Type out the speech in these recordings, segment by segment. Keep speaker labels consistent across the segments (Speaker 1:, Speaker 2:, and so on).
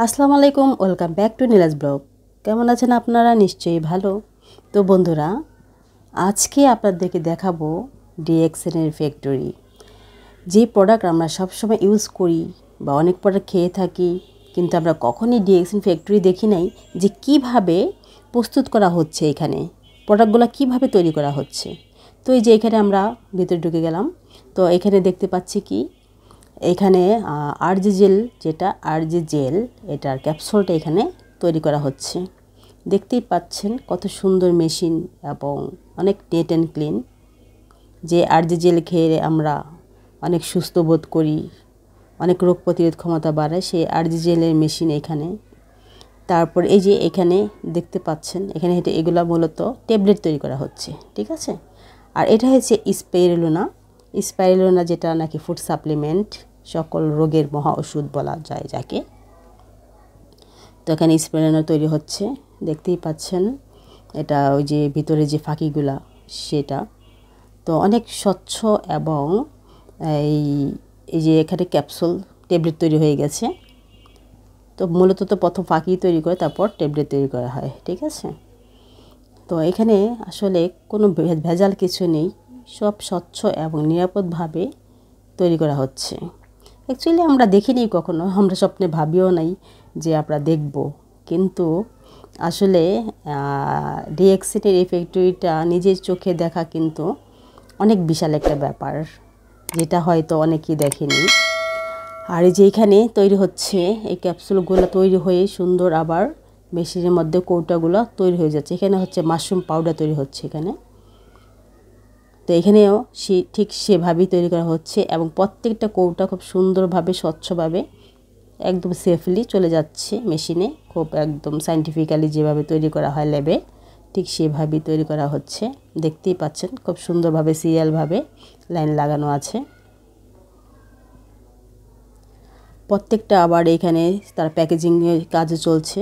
Speaker 1: আসসালামু আলাইকুম welcome back to Nilaj blog কেমন আছেন আপনারা নিশ্চয়ই ভালো তো বন্ধুরা আজকে আপনাদেরকে দেখাবো ডিএক্সেনের ফ্যাক্টরি যে প্রোডাক্ট আমরা সবসময় ইউজ করি বা অনেক প্রোডাক্ট খেয়ে থাকি কিন্তু আমরা কখনই ডিএক্সেন ফ্যাক্টরি দেখি নাই যে কিভাবে প্রস্তুত করা হচ্ছে এখানে প্রোডাক্টগুলো কিভাবে তৈরি করা হচ্ছে তো এই যে এখানে আমরা ভেতরে ঢুকে গেলাম তো এখানে দেখতে পাচ্ছি কি এখানে আরজি জেল যেটা আরজি জেল এটার ক্যাপসুলটা এখানে তৈরি করা হচ্ছে দেখতেই পাচ্ছেন কত সুন্দর মেশিন এবং অনেক নেট অ্যান্ড ক্লিন যে আরজি জেল খেয়ে আমরা অনেক সুস্থ বোধ করি অনেক রোগ প্রতিরোধ ক্ষমতা বাড়ায় সেই আরজি জেলের মেশিন এখানে তারপর এই যে এখানে দেখতে পাচ্ছেন এখানে হেঁটে এগুলা মূলত ট্যাবলেট তৈরি করা হচ্ছে ঠিক আছে আর এটা হচ্ছে স্পেরেলোনা স্পাইরোনা যেটা নাকি ফুড সাপ্লিমেন্ট সকল রোগের মহা ওষুধ বলা যায় যাকে তো এখানে স্প্লেনার তৈরি হচ্ছে দেখতেই পাচ্ছেন এটা ওই যে ভিতরে যে ফাঁকিগুলা সেটা তো অনেক স্বচ্ছ এবং এই এই যে এখানে ক্যাপসুল ট্যাবলেট তৈরি হয়ে গেছে তো মূলত তো প্রথম ফাঁকি তৈরি করে তারপর ট্যাবলেট তৈরি করা হয় ঠিক আছে তো এখানে আসলে কোনো ভেজাল কিছু নেই সব স্বচ্ছ এবং নিরাপদভাবে তৈরি করা হচ্ছে অ্যাকচুয়ালি আমরা দেখিনি কখনো আমরা স্বপ্নে ভাবিও নাই যে আমরা দেখব কিন্তু আসলে ডিএক্সিটের এফেক্টরিটা নিজের চোখে দেখা কিন্তু অনেক বিশাল একটা ব্যাপার যেটা হয়তো অনেকেই দেখেনি আর এই যে এখানে তৈরি হচ্ছে এই ক্যাপসুলগুলো তৈরি হয়ে সুন্দর আবার মেশিনের মধ্যে কৌটাগুলো তৈরি হয়ে যাচ্ছে এখানে হচ্ছে মাশরুম পাউডার তৈরি হচ্ছে এখানে এখানেও সে ঠিক সেভাবেই তৈরি করা হচ্ছে এবং প্রত্যেকটা কৌটা খুব সুন্দরভাবে স্বচ্ছভাবে একদম সেফলি চলে যাচ্ছে মেশিনে খুব একদম সাইন্টিফিক্যালি যেভাবে তৈরি করা হয় ল্যাবে ঠিক সেভাবেই তৈরি করা হচ্ছে দেখতেই পাচ্ছেন খুব সুন্দরভাবে সিরিয়ালভাবে লাইন লাগানো আছে প্রত্যেকটা আবার এখানে তার প্যাকেজিংয়ের কাজ চলছে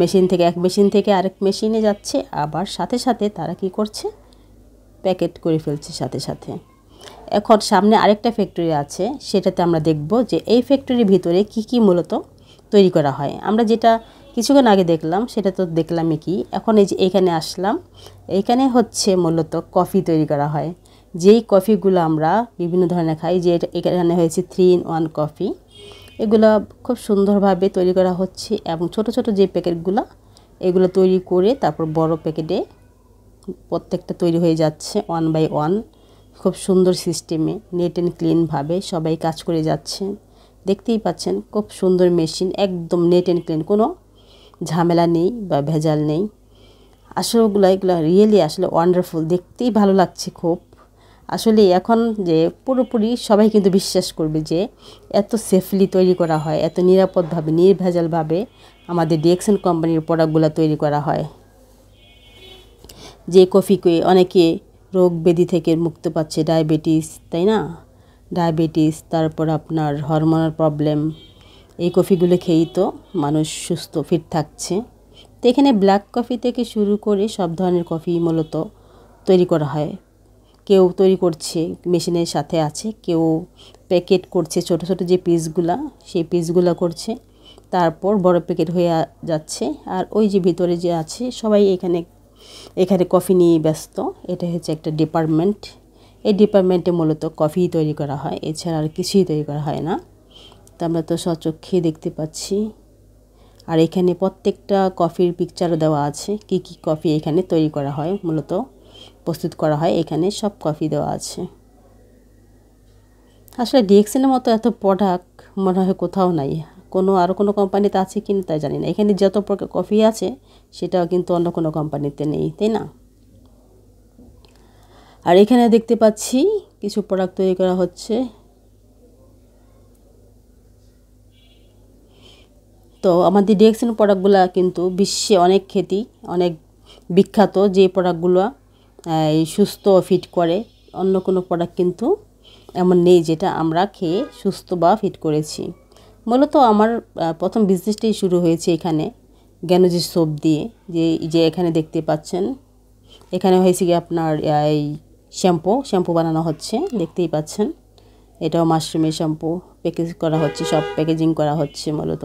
Speaker 1: মেশিন থেকে এক মেশিন থেকে আরেক মেশিনে যাচ্ছে আবার সাথে সাথে তারা কি করছে প্যাকেট করে ফেলছি সাথে সাথে এখন সামনে আরেকটা ফ্যাক্টরি আছে সেটাতে আমরা দেখব যে এই ফ্যাক্টরির ভিতরে কি কি মূলত তৈরি করা হয় আমরা যেটা কিছুক্ষণ আগে দেখলাম সেটা তো দেখলামই কি এখন এই যে এখানে আসলাম এইখানে হচ্ছে মূলত কফি তৈরি করা হয় যেই কফিগুলো আমরা বিভিন্ন ধরনের খাই যে এখানে হয়েছে থ্রি ইন ওয়ান কফি এগুলো খুব সুন্দরভাবে তৈরি করা হচ্ছে এবং ছোট ছোট যে প্যাকেটগুলো এগুলো তৈরি করে তারপর বড় প্যাকেটে প্রত্যেকটা তৈরি হয়ে যাচ্ছে ওয়ান বাই ওয়ান খুব সুন্দর সিস্টেমে নেট অ্যান্ড ক্লিনভাবে সবাই কাজ করে যাচ্ছে দেখতেই পাচ্ছেন খুব সুন্দর মেশিন একদম নেট অ্যান্ড ক্লিন কোনো ঝামেলা নেই বা ভেজাল নেই আসলে ওগুলো এগুলো রিয়েলি আসলে ওয়ান্ডারফুল দেখতেই ভালো লাগছে খুব আসলে এখন যে পুরোপুরি সবাই কিন্তু বিশ্বাস করবে যে এত সেফলি তৈরি করা হয় এত নিরাপদভাবে নির্ভেজালভাবে আমাদের ডিএক্সএন কোম্পানির প্রোডাক্টগুলো তৈরি করা হয় যে কফি করে অনেকে রোগ ব্যাধি থেকে মুক্ত পাচ্ছে ডায়াবেটিস তাই না ডায়াবেটিস তারপর আপনার হরমোনাল প্রবলেম এই কফিগুলো খেয়েই তো মানুষ সুস্থ ফিট থাকছে তো এখানে ব্ল্যাক কফি থেকে শুরু করে সব ধরনের কফি মূলত তৈরি করা হয় কেউ তৈরি করছে মেশিনের সাথে আছে কেউ প্যাকেট করছে ছোট ছোট যে পিসগুলা সেই পিসগুলো করছে তারপর বড় প্যাকেট হয়ে যাচ্ছে আর ওই যে ভিতরে যে আছে সবাই এখানে এখানে কফি নিয়ে ব্যস্ত এটা হচ্ছে একটা ডিপার্টমেন্ট এই ডিপার্টমেন্টে মূলত কফি তৈরি করা হয় এছাড়া আর কিছুই তৈরি করা হয় না তা আমরা তো সচক্ষে দেখতে পাচ্ছি আর এখানে প্রত্যেকটা কফির পিকচারও দেওয়া আছে কি কি কফি এখানে তৈরি করা হয় মূলত প্রস্তুত করা হয় এখানে সব কফি দেওয়া আছে আসলে ডিএক্সেনের মতো এত প্রোডাক্ট মনে হয় কোথাও নাই কোনো আরও কোনো কোম্পানিতে আছে কি না তাই জানি না এখানে যত প্রকার কফি আছে সেটাও কিন্তু অন্য কোনো কোম্পানিতে নেই তাই না আর এখানে দেখতে পাচ্ছি কিছু প্রোডাক্ট তৈরি করা হচ্ছে তো আমাদের ডিএক্সেন প্রোডাক্টগুলো কিন্তু বিশ্বে অনেক খ্যাতি অনেক বিখ্যাত যে প্রোডাক্টগুলো সুস্থ ফিট করে অন্য কোনো প্রোডাক্ট কিন্তু এমন নেই যেটা আমরা খেয়ে সুস্থ বা ফিট করেছি মূলত আমার প্রথম বিজনেসটাই শুরু হয়েছে এখানে গ্যানোজির সোপ দিয়ে যে যে এখানে দেখতে পাচ্ছেন এখানে হয়েছে কি আপনার এই শ্যাম্পু শ্যাম্পু বানানো হচ্ছে দেখতেই পাচ্ছেন এটাও মাশরুমের শ্যাম্পু প্যাকেজ করা হচ্ছে সব প্যাকেজিং করা হচ্ছে মূলত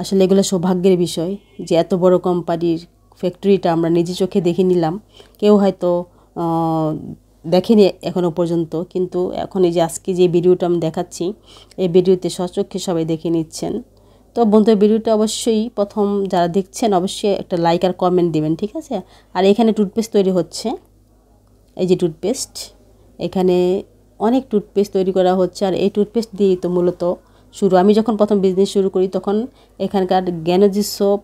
Speaker 1: আসলে এগুলো সৌভাগ্যের বিষয় যে এত বড় কোম্পানির ফ্যাক্টরিটা আমরা নিজে চোখে দেখে নিলাম কেউ হয়তো দেখেনি এখনও পর্যন্ত কিন্তু এখন এই যে আজকে যে ভিডিওটা আমি দেখাচ্ছি এই ভিডিওতে সচক্ষে সবাই দেখে নিচ্ছেন তো বন্ধুদের ভিডিওটা অবশ্যই প্রথম যারা দেখছেন অবশ্যই একটা লাইক আর কমেন্ট দেবেন ঠিক আছে আর এখানে টুথপেস্ট তৈরি হচ্ছে এই যে টুথপেস্ট এখানে অনেক টুথপেস্ট তৈরি করা হচ্ছে আর এই টুথপেস্ট দিয়েই তো মূলত শুরু আমি যখন প্রথম বিজনেস শুরু করি তখন এখানকার গ্যানোজি সোপ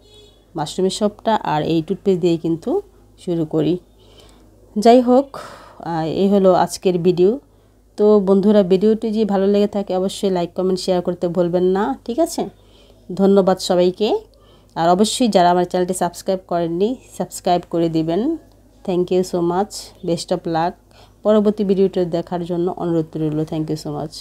Speaker 1: মাশরুমের সোপটা আর এই টুথপেস্ট দিয়েই কিন্তু শুরু করি যাই হোক এই হলো আজকের ভিডিও তো বন্ধুরা ভিডিওটি যদি ভালো লেগে থাকে অবশ্যই লাইক কমেন্ট শেয়ার করতে ভুলবেন না ঠিক আছে ধন্যবাদ সবাইকে আর অবশ্যই যারা আমার চ্যানেলটি সাবস্ক্রাইব করেননি সাবস্ক্রাইব করে দিবেন thank you so much best of luck পরবর্তী ভিডিওটা দেখার জন্য অনুরোধ রইল থ্যাংক ইউ সো মাচ